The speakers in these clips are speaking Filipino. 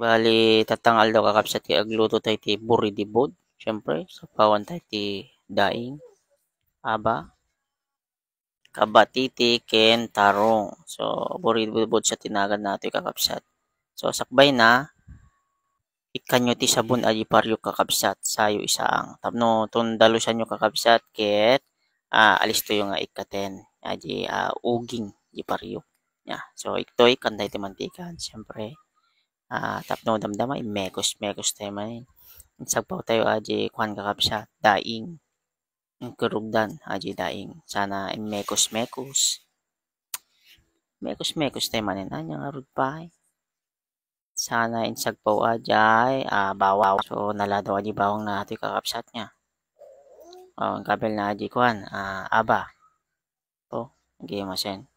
Bali, tatangal daw kakapsat kay agluto tayo ti buri di bod. Siyempre, sa pawan tayo ti daing. Aba. Kabatiti ken tarong. So, buri di bod sa tinagan natin kakapsat. So, sakbay na. Ikanyo ti sabon ajiparyo kakapsat. Sayo isaang. Tapno, tundalo sa nyo kakapsat. Ket, ah, alisto yung uh, ikaten. Aji, uh, uging. Ajiparyo. Yeah. So, iktoy, kanday ti mantikan. Siyempre uh, ah, tapno damdama imekos eh, mekos tayo man eh. sagpaw tayo aji kwan kakapsa daing kurugdan aji daing sana imekos eh, mekos mekos mekos tayo man anyang arud pa eh. sana insagpaw ajay ah, bawaw so nalado daw aji bawang na ato'y kakapsat niya oh, ang kabel na aji kwan ah, aba oh, game masen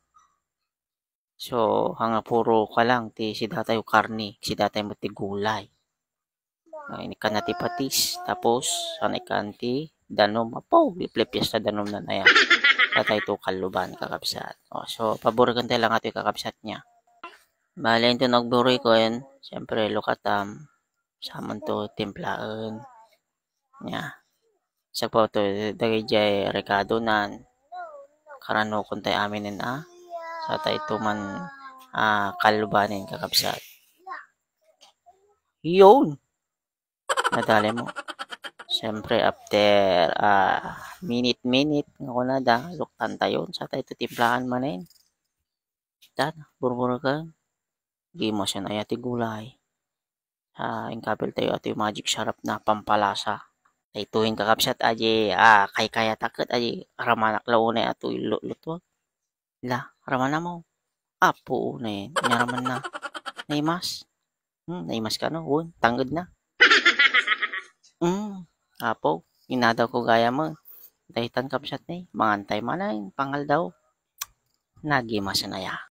So, hanga puro ka lang, ti sida tayo karni, datay tayo ti gulay. Uh, ini kan ti patis, tapos, sana ikan ti danom, apo, liplipyas na danom na na yan. Tatay to kaluban, kakabsat. O, oh, so, pabor kan tayo lang ato kakabsat niya. Bale, ito nagburi ko yan. Siyempre, lukatam. Saman to, timplaon. Nya. Sa po to, dagay jay nan. Karano kung tayo aminin ah sa Taytuman uh, ah, Kalbanin kakabsat. Yun! Nadali mo. Siyempre, after uh, minute-minute, ako na da, luktan tayo. Sa tayo titimplahan man na yun. Dan, burbura ka. Di siya na yati gulay. Uh, inkapil tayo ato yung magic syrup na pampalasa. Tayo Ituhin kakapsat aji, ah, kay kaya takot aji, aramanak launay ato yung lutwag. La, raman na mo. Apo, ah, puo na yan. Naraman na. Naimas. Hmm, naimas ka no? Won, tanggod na. Hmm, apo. Inadaw ko gaya mo. Daitan kapsat ni. Mangantay malain. Pangal daw. Nagimas na ya.